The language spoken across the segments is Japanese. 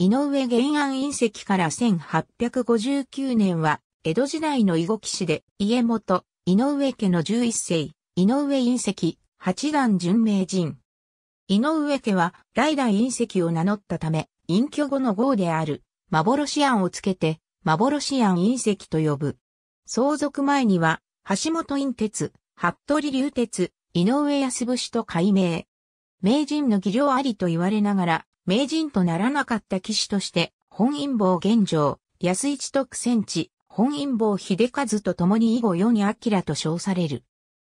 井上玄安隕石から1859年は、江戸時代の囲碁騎士で、家元、井上家の11世、井上隕石、八段純名人。井上家は、代々隕石を名乗ったため、隠居後の号である、幻庵をつけて、幻庵隕石と呼ぶ。相続前には、橋本隕鉄、服部龍鉄、井上安節と改名。名人の技量ありと言われながら、名人とならなかった騎士として、本因坊玄城、安一徳戦地、本因坊秀和と共に以後世に明と称される。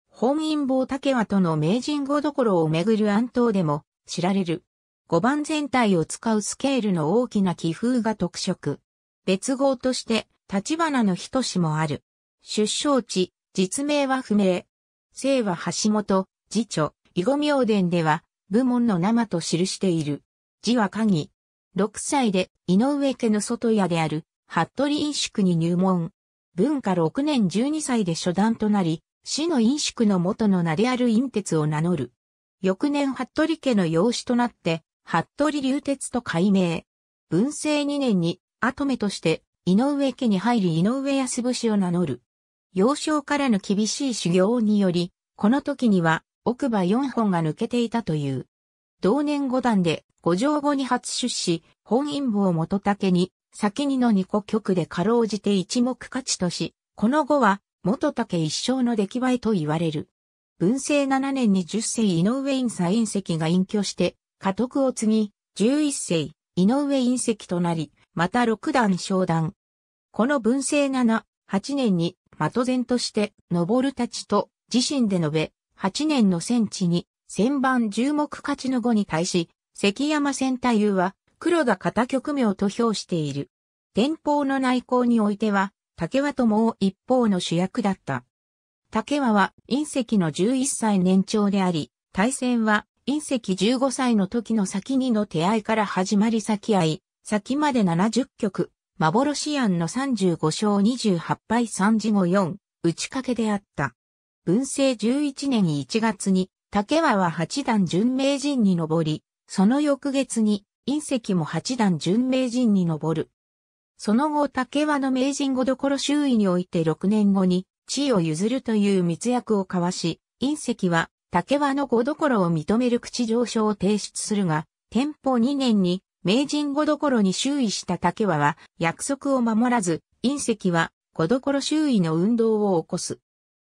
本因坊竹和との名人語どころをめぐる暗闘でも知られる。五番全体を使うスケールの大きな気風が特色。別号として、立花の人志もある。出生地、実名は不明。姓は橋本、次女、囲碁明伝では、部門の生と記している。字は鍵。6歳で井上家の外屋である、服部飲宿に入門。文化6年12歳で初段となり、市の飲宿の元の名である陰鉄を名乗る。翌年服部家の養子となって、服部流鉄と改名。文政2年に、後目として、井上家に入り井上安節を名乗る。幼少からの厳しい修行により、この時には奥歯4本が抜けていたという。同年五段で五条後に初出資、本因坊元武に、先にの二個局で過労じて一目勝ちとし、この後は、元武一生の出来栄えと言われる。文政七年に十世井上院左院石が隠居して、家督を継ぎ、十一世井上院石となり、また六段昇段。この文政七、八年に、的前として、登るたちと、自身で述べ、八年の戦地に、千番十目勝ちの後に対し、関山戦太夫は、黒が片局名と評している。天保の内向においては、竹和ともう一方の主役だった。竹和は隕石の11歳年長であり、対戦は隕石15歳の時の先にの手合いから始まり先合い、先まで70局、幻案の35勝28敗3時後4、打ち掛けであった。文政11年1月に竹輪は八段準名人に上り、その翌月に隕石も八段準名人に上る。その後竹輪の名人ごどころ周囲において六年後に地位を譲るという密約を交わし、隕石は竹輪のごどころを認める口上書を提出するが、天保二年に名人ごどころに周囲した竹輪は約束を守らず、隕石はごどころ周囲の運動を起こす。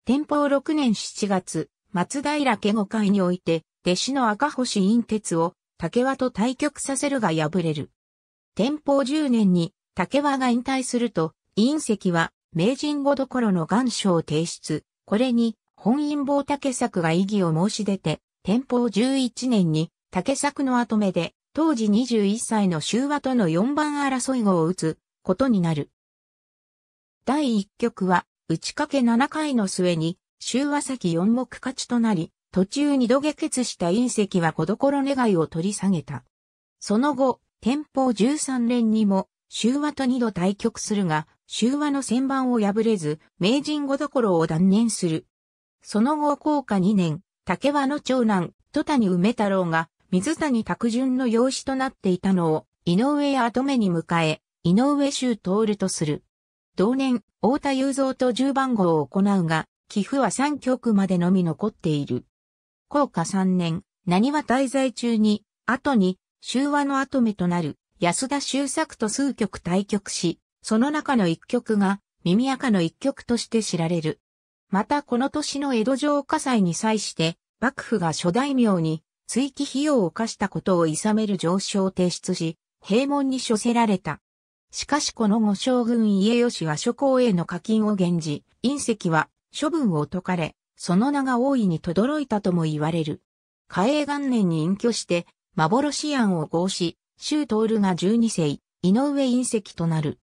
天保六年七月、松平家五会において、弟子の赤星院鉄を竹輪と対局させるが敗れる。天保10年に竹輪が引退すると、院石は名人後どころの願書を提出。これに本因坊竹作が異議を申し出て、天保11年に竹作の後目で、当時21歳の修和との4番争い号を打つことになる。第1局は、打ち掛け7回の末に、周和崎四目勝ちとなり、途中二度下決した隕石は小所願いを取り下げた。その後、天保十三連にも、周和と二度対局するが、周和の旋盤を破れず、名人後所を断念する。その後、降下二年、竹和の長男、戸谷梅太郎が、水谷拓順の養子となっていたのを、井上跡目に迎え、井上周徹とする。同年、太田雄三と十番号を行うが、寄付は3曲までのみ残っている。高下3年、何は滞在中に、後に、修和の後目となる、安田修作と数曲対局し、その中の一曲が、耳垢の一曲として知られる。またこの年の江戸城火災に際して、幕府が諸大名に、追記費用を課したことを諌める上書を提出し、閉門に処せられた。しかしこの後将軍家吉は諸侯への課金を減じ、隕石は処分を解かれ、その名が大いに轟いたとも言われる。嘉永元年に隠居して、幻庵を合し、周徹が十二世、井上隕石となる。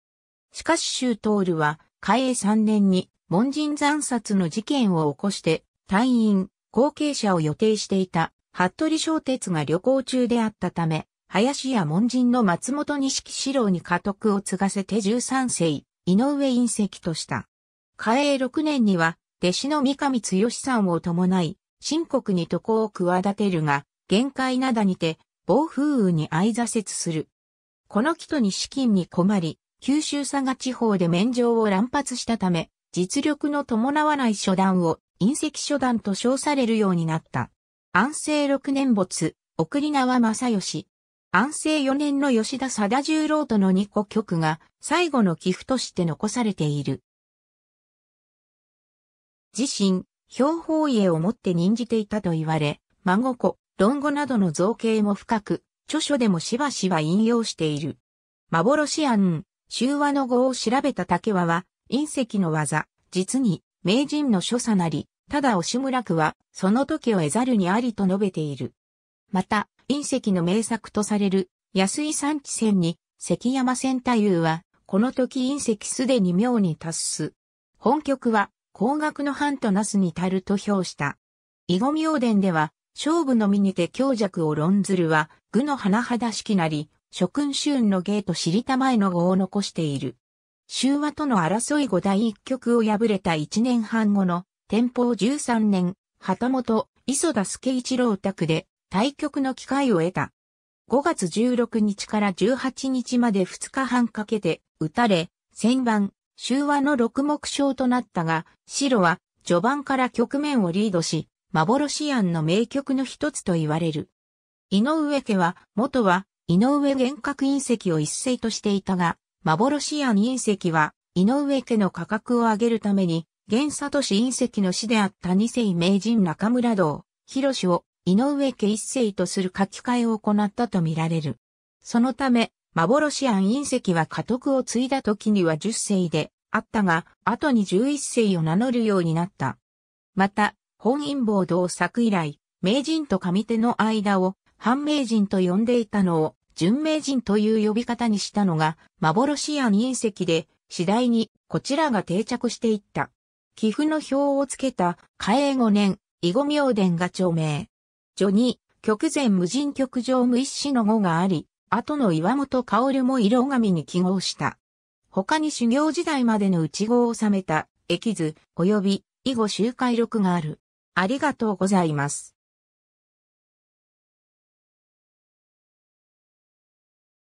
しかし周徹は、嘉永三年に、門人惨殺の事件を起こして、退院、後継者を予定していた、服部小鉄が旅行中であったため、林や門人の松本錦四郎に家督を継がせて13世、井上隕石とした。嘉永6年には、弟子の三上剛さんを伴い、新国に渡航を企てるが、限界などにて、暴風雨に相挫折する。この木とに資金に困り、九州佐賀地方で免状を乱発したため、実力の伴わない初段を隕石初段と称されるようになった。安政6年没、送り縄正義。安政4年の吉田貞十郎との二個曲が最後の寄付として残されている。自身、標方家をもって任じていたと言われ、孫子、論語などの造形も深く、著書でもしばしば引用している。幻案、周和の語を調べた竹和は、隕石の技、実に、名人の所作なり、ただ押村区は、その時を得ざるにありと述べている。また、隕石の名作とされる、安井山地線に、関山線太夫は、この時隕石すでに妙に達す。本曲は、高額の藩となすに足ると評した。囲碁明伝では、勝負のみにて強弱を論ずるは、具の甚だしきなり、諸君春の芸と知りたまえの語を残している。修和との争い後第一局を破れた1年半後の、天保13年、旗本、磯田助一郎宅で、対局の機会を得た。5月16日から18日まで2日半かけて、打たれ、戦番、終和の六目章となったが、白は序盤から局面をリードし、幻案の名曲の一つと言われる。井上家は、元は、井上幻覚隕石を一世としていたが、幻案隕石は、井上家の価格を上げるために、原里市隕石の師であった二世名人中村道、広氏を井上家一世とする書き換えを行ったとみられる。そのため、幻庵隕石は家督を継いだ時には10世であったが、後に11世を名乗るようになった。また、本因坊同作以来、名人と上手の間を、半名人と呼んでいたのを、純名人という呼び方にしたのが、幻庵隕石で、次第に、こちらが定着していった。寄付の表をつけた、嘉永5年、囲碁明伝が著名。序に、極前無人極上無一子の語があり、後の岩本薫も色紙に記号した。他に修行時代までの内号を収めた、駅図、及び、以後周回録がある。ありがとうございます。